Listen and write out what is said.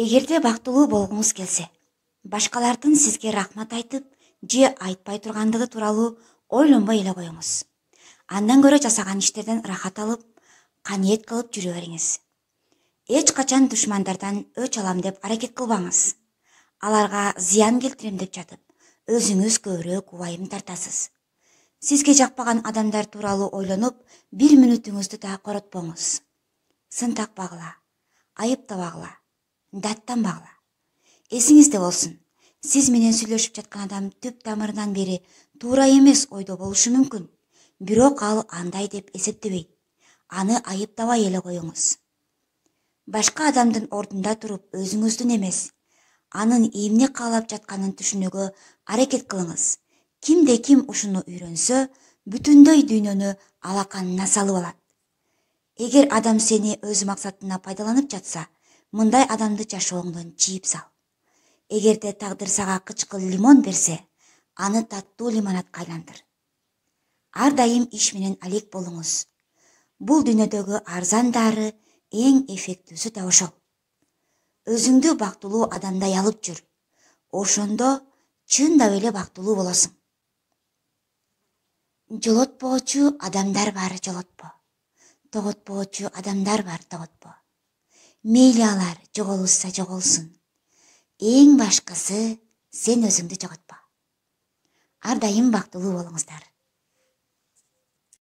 эгерде бактылуу болгуңуз келсе башкалардын сизге рахмат айтып же айтпай тургандыгы тууралуу ойлонбой эле коюңуз андан көрө жасаган иштерден ырахат алып каниет кылып жүрө бериңиз эч качан душмандардан өч алам деп аракет кылбаңыз аларга зыян келтирем деп жатып өзүңүз көбүрөөк убайым тартасыз сизге жакпаган адамдар тууралуу ойлонуп бир мүнөтүңүздү да коротпоңуз сын такпагыла айыптабагыла бағыла. есіңізде болсын сіз менен сүйлөшүп жатқан адам түп тамырынан бері туура емес ойдо болушу мүмкін бирок ал андай деп эсептебейт аны айыптабай эле қойыңыз. башка адамдын ордунда туруп өзүңүздүн эмес анын эмне каалап жатқанын түшүнүүгө аракет кылыңыз кимде ким ушуну үйрөнсө бүтүндөй дүйнөнү алаканына салып алат эгер адам сени өз максатына пайдаланып жатса мындай адамды жашооңдон жыйып сал эгерде тагдыр сага кычкыл лимон берсе аны таттуу лимонадка айландыр ар дайым иш менен алек болуңуз бул дүйнөдөгү арзан дары эң эффектүүсү да ошол өзүңдү бактылуу адамдай алып жүр ошондо чындап эле бактылуу болосуң жолотпоочу адамдар бар жолотпо тоготпоочу адамдар бар тоготпо мейли алар жоголушса жоголсун эң башкысы сен өзүңдү жоготпо ар дайым бактылуу болуңуздар